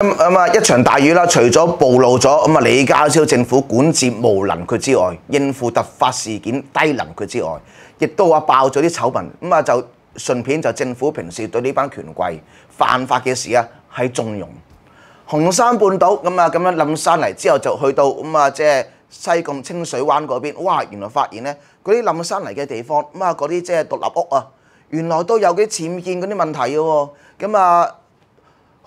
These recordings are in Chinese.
咁啊！一场大雨啦，除咗暴露咗咁啊李家超政府管治无能佢之外，应付突发事件低能佢之外，亦都話爆咗啲丑闻。咁啊就顺便就政府平时对呢班权贵犯法嘅事啊系纵容。红山半岛咁啊咁样冧山嚟之后就去到咁啊即系西贡清水湾嗰边，哇！原来发现咧嗰啲冧山嚟嘅地方咁啊嗰啲即系独立屋啊，原来都有啲僭建嗰啲问题嘅。咁啊。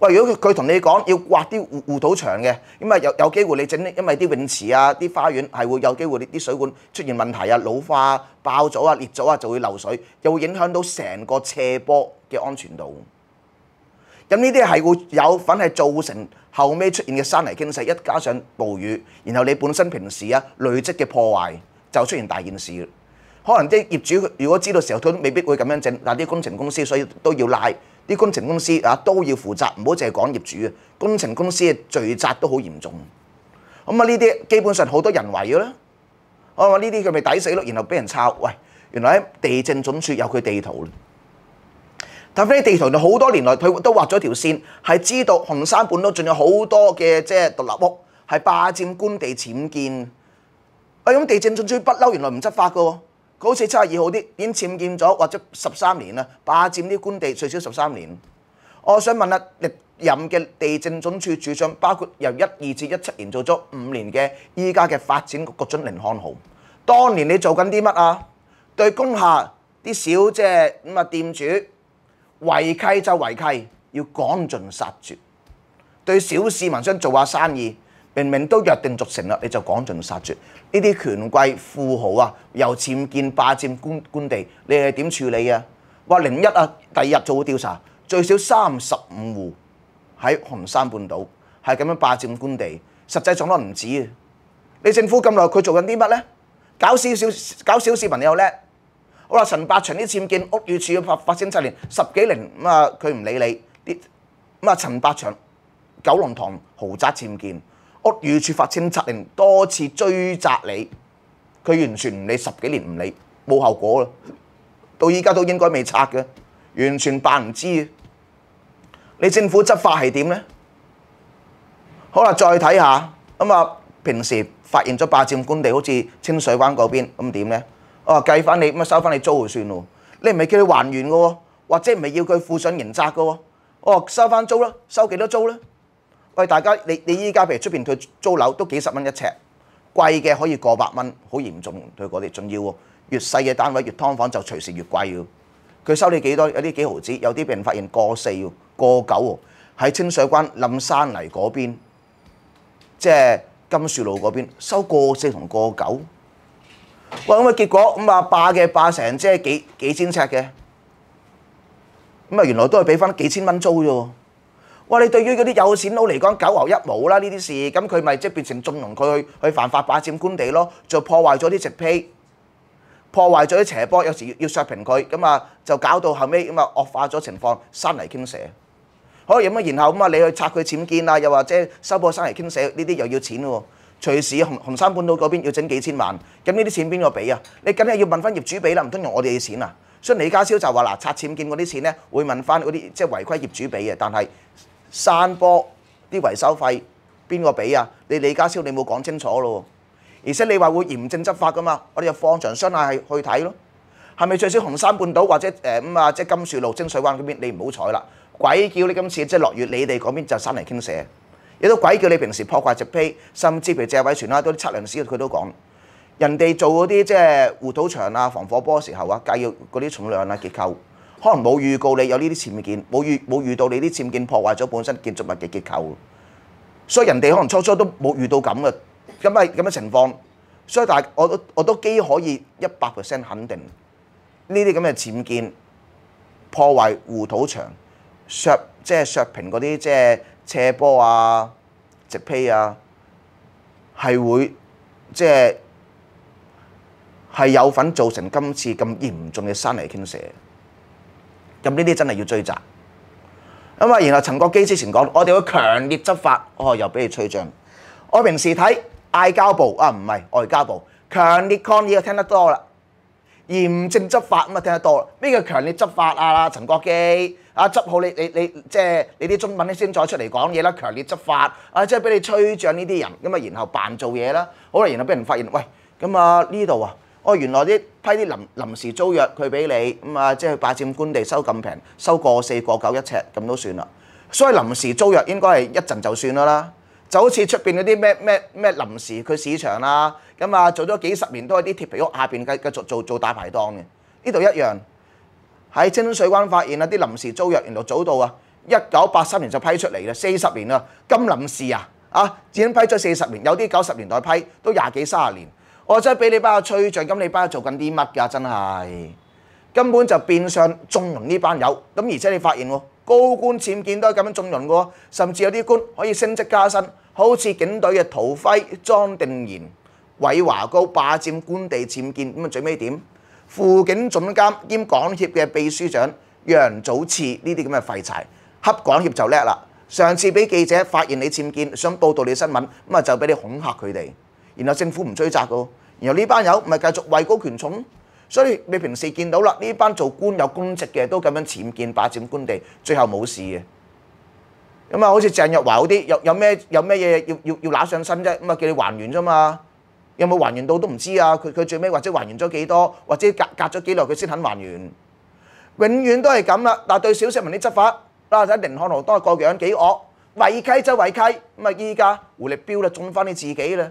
喂，如果佢同你講要刮啲護護土牆嘅，咁啊有有機會你整，因為啲泳池啊、啲花園係會有機會啲水管出現問題啊、老化、爆咗啊、裂咗啊，就會漏水，又會影響到成個斜坡嘅安全度。咁呢啲係會有份係造成後尾出現嘅山泥傾瀉，一加上暴雨，然後你本身平時啊累積嘅破壞就出現大件事。可能啲業主如果知道蛇都未必會咁樣整，嗱啲工程公司所以都要賴。啲工程公司啊都要負責，唔好淨係講業主啊！工程公司嘅罪責都好嚴重，咁啊呢啲基本上好多人為嘅啦。我話呢啲佢咪抵死咯，然後俾人抄。喂，原來喺地政總署有佢地圖但係呢地圖就好多年來佢都畫咗條線，係知道紅山本都仲有好多嘅即係獨立屋係霸佔官地僭建，啊咁地政總署不嬲，原來唔執法噶喎。好似七十二號啲，已經僭建咗或者十三年啦，霸佔啲官地最少十三年。我想問下，歷任嘅地政總署署長，包括由一二至一七年做咗五年嘅，依家嘅發展局局長林漢豪，當年你做緊啲乜啊？對工下啲小即係咁啊店主違規就違規，要趕盡殺絕。對小市民想做下生意，明明都約定俗成啦，你就趕盡殺絕。呢啲權貴富豪啊，又僭建霸佔官官地，你係點處理啊？話零一啊，第二日做調查，最少三十五户喺紅山半島係咁樣霸佔官地，實際上都唔止啊！你政府咁耐，佢做緊啲乜咧？搞少少搞小視頻又叻，好啦，陳百祥啲僭建屋宇署發發展七年十幾年咁啊，佢唔理你啲咁啊，陳百祥九龍塘豪宅僭建。屋宇處罰、清拆令多次追責你，佢完全唔理，十幾年唔理，冇效果啦。到依家都應該未拆嘅，完全扮唔知啊！你政府執法係點咧？好啦，再睇下咁啊，平時發現咗霸佔官地，好似清水灣嗰邊咁點咧？我計翻你咁啊，收翻你租就算咯。你唔係叫佢還完嘅喎，或者唔係要佢付上刑責嘅喎？我收翻租啦，收幾多租咧？喂，大家你你依家譬如出邊佢租樓都幾十蚊一尺，貴嘅可以過百蚊，好嚴重對嗰啲，仲要喎。越細嘅單位越劏房就隨時越貴喎。佢收你幾多？有啲幾毫子，有啲人發現過四喎，過九喎。喺清水灣冧山泥嗰邊，即係金樹路嗰邊，收過四同過九。喂，咁啊結果咁啊霸嘅霸成即係幾幾千尺嘅，咁啊原來都係俾翻幾千蚊租啫喎。哇！你對於嗰啲有錢佬嚟講，九牛一毛啦！呢啲事咁佢咪即係變成縱容佢去去犯法霸佔官地咯，就破壞咗啲直批，破壞咗啲斜坡，有時要要削平佢咁啊，就搞到後屘咁啊惡化咗情況，山泥傾瀉。好咁啊，然後咁啊，你去拆佢僭建啊，又或者收破山泥傾瀉呢啲又要錢喎。隨時紅紅山半島嗰邊要整幾千萬，咁呢啲錢邊個俾啊？你梗係要問翻業主俾啦，唔通用我哋嘅錢啊？所以李家超就話嗱，拆僭建嗰啲錢咧，會問翻嗰啲即係違規業主俾嘅，但係。山坡啲維修費邊個俾啊？你李家超你冇講清楚咯，而且你話會嚴正執法噶嘛？我哋就放長商下去睇咯，係咪最少紅山半島或者誒咁啊？即金樹路、清水灣嗰邊你唔好彩啦，鬼叫你今次即落雨，你哋嗰邊就山嚟傾瀉，亦都鬼叫你平時破壞直披，甚至譬如謝偉全啦，都測量師佢都講，人哋做嗰啲即係護土牆啊、防火波時候啊，計要嗰啲重量啊、結構。可能冇預告，你有呢啲僭建，冇遇冇遇到你啲僭建破壞咗本身建築物嘅結構，所以人哋可能初初都冇遇到咁嘅咁啊咁嘅情況，所以大我都我都機可以一百 percent 肯定呢啲咁嘅僭建破壞護土牆、削即係削平嗰啲即係斜坡啊、直坯啊，係會即係係有份造成今次咁嚴重嘅山泥傾瀉。咁呢啲真係要追責。咁啊，然後陳國基之前講，我哋要強烈執法。哦，又俾你吹漲。我平時睇外交部啊，唔係外交部，強烈抗議啊，聽得多啦，嚴正執法咁啊聽得多啦。咩叫強烈執法啊？陳國基啊，執好你你你，即係你啲中文先再出嚟講嘢啦。強烈執法啊，即係俾你吹漲呢啲人。咁啊，然後扮做嘢啦。好啦，然後俾人發現，喂，咁啊呢度啊。哦，原來啲批啲臨臨時租約佢俾你咁啊，即係霸佔官地收咁平，收個四個九一尺咁都算啦。所以臨時租約應該係一陣就算啦啦，就好似出面嗰啲咩咩咩臨時佢市場啦，咁啊做咗幾十年都係啲鐵皮屋下面繼續做做大排檔嘅。呢度一樣喺清水灣發現啊啲臨時租約原來早到啊，一九八三年就批出嚟啦，四十年啦，咁臨時啊啊，經批咗四十年，有啲九十年代批都廿幾三十年。我真係俾你班阿吹著，咁你班做緊啲乜㗎？真係根本就變相縱容呢班友，咁而且你發現喎，高官僭建都係咁樣縱容嘅喎，甚至有啲官可以升職加薪，好似警隊嘅陶輝、莊定賢、偉華高霸佔官地僭建，咁啊最尾點？副警總監兼港協嘅秘書長楊祖次呢啲咁嘅廢柴，恰港協就叻啦，上次俾記者發現你僭建，想報導你新聞，咁啊就俾你恐嚇佢哋。然後政府唔追責嘅，然後呢班友唔繼續位高權重，所以你平時見到啦，呢班做官有官職嘅都咁樣僭建霸佔官地，最後冇事嘅咁啊。好似鄭日華嗰啲有有咩有咩嘢要要要揦上身啫？咁啊，叫你還原啫嘛，有冇還原到都唔知啊。佢佢最尾或者還原咗幾多，或者隔隔咗幾耐佢先肯還原，永遠都係咁啦。但對小市民啲執法嗱，睇寧漢豪係個樣幾惡，違規就違規咁啊。依家胡狸標啦，中翻你自己啦。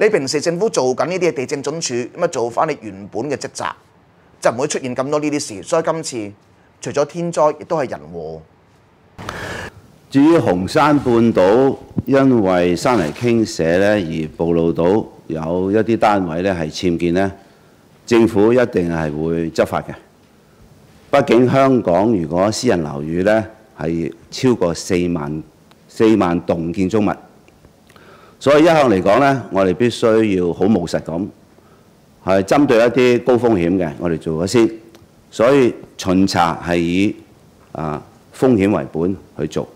你平時政府做緊呢啲嘅地政總署，咁啊做翻你原本嘅職責，就唔會出現咁多呢啲事。所以今次除咗天災，亦都係人禍。至於紅山半島，因為山泥傾瀉咧而暴露到有一啲單位咧係僭建咧，政府一定係會執法嘅。畢竟香港如果私人樓宇咧係超過四萬四萬棟建築物。所以一向嚟講咧，我哋必須要好務實咁，係針對一啲高風險嘅，我哋做咗先。所以巡查係以啊風險為本去做。